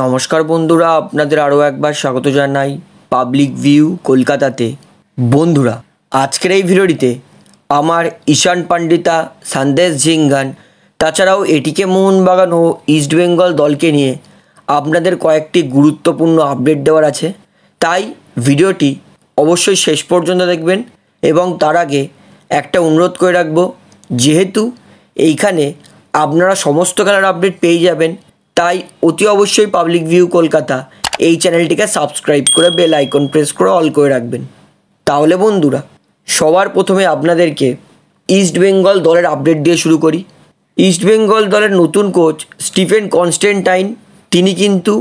নমস্কার বন্ধুরা আপনাদের আরও একবার স্বাগত জানাই পাবলিক ভিউ কলকাতাতে বন্ধুরা আজকের এই ভিডিওটিতে আমার ঈশান পান্ডিতা সন্দেশ ঝিঙ্গান তাছাড়াও এটিকে মোহনবাগান ও ইস্টবেঙ্গল দলকে নিয়ে আপনাদের কয়েকটি গুরুত্বপূর্ণ আপডেট দেওয়ার আছে তাই ভিডিওটি অবশ্যই শেষ পর্যন্ত দেখবেন এবং তার আগে একটা অনুরোধ করে রাখব যেহেতু এইখানে আপনারা সমস্ত খেলার আপডেট পেয়ে যাবেন তাই অতি অবশ্যই পাবলিক ভিউ কলকাতা এই চ্যানেলটিকে সাবস্ক্রাইব করে বেল আইকন প্রেস করে অল করে রাখবেন তাহলে বন্ধুরা সবার প্রথমে আপনাদেরকে ইস্ট বেঙ্গল দলের আপডেট দিয়ে শুরু করি ইস্ট বেঙ্গল দলের নতুন কোচ স্টিফেন কনস্টেন্টাইন তিনি কিন্তু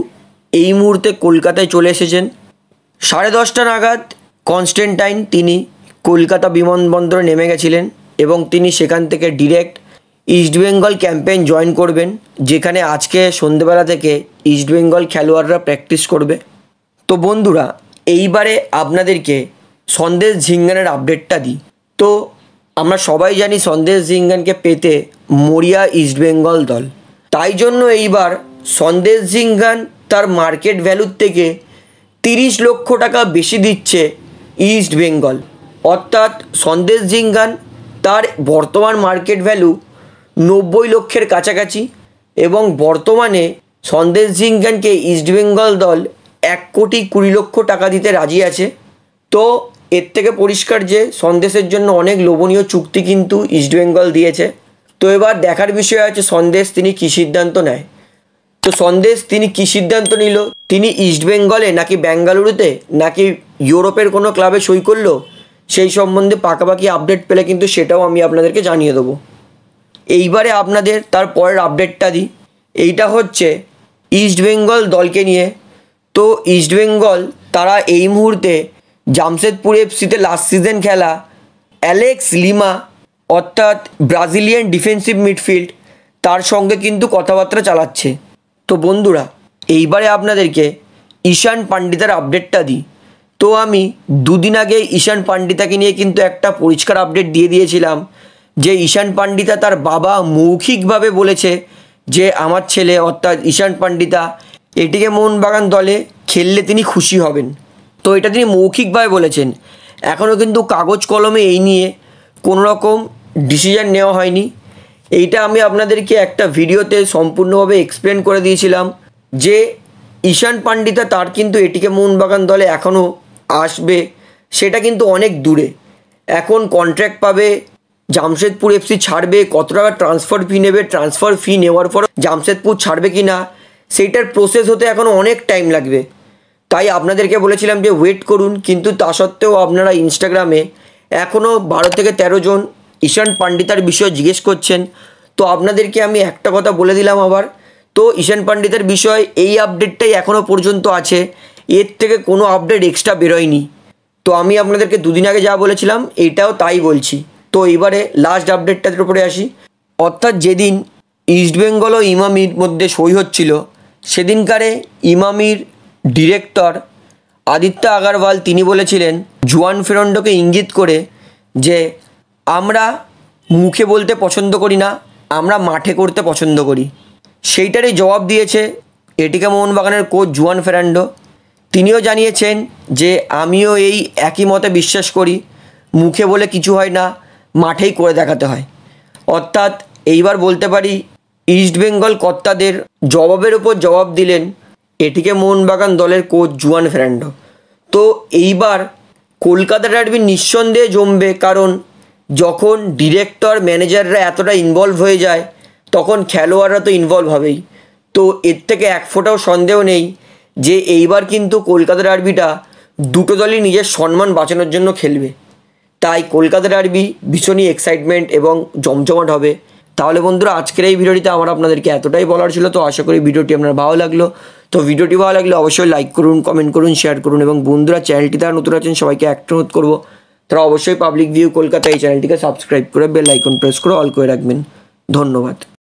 এই মুহূর্তে কলকাতায় চলে এসেছেন সাড়ে দশটা নাগাদ কনস্টেন্টাইন তিনি কলকাতা বিমানবন্দরে নেমে গেছিলেন এবং তিনি সেখান থেকে ডিরেক্ট ইস্টবেঙ্গল ক্যাম্পেইন জয়েন করবেন যেখানে আজকে সন্ধেবেলা থেকে ইস্টবেঙ্গল খেলোয়াড়রা প্র্যাকটিস করবে তো বন্ধুরা এইবারে আপনাদেরকে সন্দেশ ঝিঙ্গানের আপডেটটা দিই তো আমরা সবাই জানি সন্দেশ ঝিঙ্গানকে পেতে মরিয়া ইস্টবেঙ্গল দল তাই জন্য এইবার সন্দেশ ঝিঙ্গান তার মার্কেট ভ্যালুর থেকে তিরিশ লক্ষ টাকা বেশি দিচ্ছে ইস্ট বেঙ্গল অর্থাৎ সন্দেশ জিঙ্গান তার বর্তমান মার্কেট ভ্যালু নব্বই লক্ষের কাছাকাছি এবং বর্তমানে সন্দেশ জিঙ্গানকে ইস্টবেঙ্গল দল এক কোটি কুড়ি লক্ষ টাকা দিতে রাজি আছে তো এর থেকে পরিষ্কার যে সন্দেশের জন্য অনেক লোভনীয় চুক্তি কিন্তু ইস্টবেঙ্গল দিয়েছে তো এবার দেখার বিষয় আছে সন্দেশ তিনি কী সিদ্ধান্ত নেয় তো সন্দেশ তিনি কী সিদ্ধান্ত নিল তিনি ইস্টবেঙ্গলে নাকি ব্যাঙ্গালুরুতে নাকি ইউরোপের কোনো ক্লাবে সই করলো সেই সম্বন্ধে পাকাপাকি আপডেট পেলে কিন্তু সেটাও আমি আপনাদেরকে জানিয়ে দেবো এইবারে আপনাদের তার পরের আপডেটটা দিই এইটা হচ্ছে ইস্ট বেঙ্গল দলকে নিয়ে তো ইস্ট বেঙ্গল তারা এই মুহূর্তে জামশেদপুর এফসিতে লাস্ট সিজন খেলা অ্যালেক্স লিমা অর্থাৎ ব্রাজিলিয়ান ডিফেন্সিভ মিডফিল্ড তার সঙ্গে কিন্তু কথাবার্তা চালাচ্ছে তো বন্ধুরা এইবারে আপনাদেরকে ঈশান পান্ডিতার আপডেটটা দিই তো আমি দুদিন আগে ঈশান পান্ডিতাকে নিয়ে কিন্তু একটা পরিষ্কার আপডেট দিয়ে দিয়েছিলাম যে ঈশান পান্ডিতা তার বাবা মৌখিকভাবে বলেছে যে আমার ছেলে অর্থাৎ ঈশান পান্ডিতা এটিকে মোহনবাগান দলে খেললে তিনি খুশি হবেন তো এটা তিনি মৌখিকভাবে বলেছেন এখনও কিন্তু কাগজ কলমে এই নিয়ে কোনো রকম ডিসিশান নেওয়া হয়নি এইটা আমি আপনাদেরকে একটা ভিডিওতে সম্পূর্ণভাবে এক্সপ্লেন করে দিয়েছিলাম যে ঈশান পান্ডিতা তার কিন্তু এটিকে মোহনবাগান দলে এখনও আসবে সেটা কিন্তু অনেক দূরে এখন কন্ট্র্যাক্ট পাবে জামশেদপুর এফসি ছাড়বে কত টাকা ট্রান্সফার ফি নেবে ট্রান্সফার ফি নেওয়ার পর জামশেদপুর ছাড়বে কি না সেইটার প্রসেস হতে এখনও অনেক টাইম লাগবে তাই আপনাদেরকে বলেছিলাম যে ওয়েট করুন কিন্তু তা সত্ত্বেও আপনারা ইনস্টাগ্রামে এখনও বারো থেকে তেরো জন ঈশান পান্ডিতার বিষয়ে জিজ্ঞেস করছেন তো আপনাদেরকে আমি একটা কথা বলে দিলাম আবার তো ঈশান পান্ডিতার বিষয় এই আপডেটটাই এখনও পর্যন্ত আছে এর থেকে কোনো আপডেট এক্সট্রা বেরোয়নি তো আমি আপনাদেরকে দুদিন আগে যা বলেছিলাম এটাও তাই বলছি তো এবারে লাস্ট আপডেটটার উপরে আসি অর্থাৎ যেদিন ইস্টবেঙ্গল ও ইমামির মধ্যে সই হচ্ছিল সেদিনকারে ইমামির ডিরেক্টর আদিত্য আগারওয়াল তিনি বলেছিলেন জুয়ান ফেরন্ডোকে ইঙ্গিত করে যে আমরা মুখে বলতে পছন্দ করি না আমরা মাঠে করতে পছন্দ করি সেইটারই জবাব দিয়েছে এটিকে মোহনবাগানের কোচ জুয়ান ফেরান্ডো তিনিও জানিয়েছেন যে আমিও এই একই মতে বিশ্বাস করি মুখে বলে কিছু হয় না মাঠেই করে দেখাতে হয় অর্থাৎ এইবার বলতে পারি ইস্ট বেঙ্গল কর্তাদের জবাবের ওপর জবাব দিলেন এটিকে মোহনবাগান দলের কোচ জুয়ান ফ্র্যান্ডো তো এইবার কলকাতা ডার্বি নিঃসন্দেহে জমবে কারণ যখন ডিরেক্টর ম্যানেজাররা এতটা ইনভলভ হয়ে যায় তখন খেলোয়াড়রা তো ইনভলভ হবেই তো এর থেকে এক ফোটাও সন্দেহ নেই যে এইবার কিন্তু কলকাতা ডার্বিটা দুটো দলই নিজের সম্মান বাঁচানোর জন্য খেলবে তাই কলকাতা ডার্বি ভীষণই এক্সাইটমেন্ট এবং জমজমাট হবে তাহলে বন্ধুরা আজকের এই ভিডিওটিতে আমার আপনাদেরকে এতটাই বলার ছিল তো আশা করি ভিডিওটি আপনার ভালো লাগলো তো ভিডিওটি ভালো লাগলে অবশ্যই লাইক করুন কমেন্ট করুন শেয়ার করুন এবং বন্ধুরা চ্যানেলটি তারা নতুন আছেন সবাইকে একটা অনুরোধ করবো তারা অবশ্যই পাবলিক ভিউ কলকাতা এই চ্যানেলটিকে সাবস্ক্রাইব করে বেল আইকন প্রেস করে অল করে রাখবেন ধন্যবাদ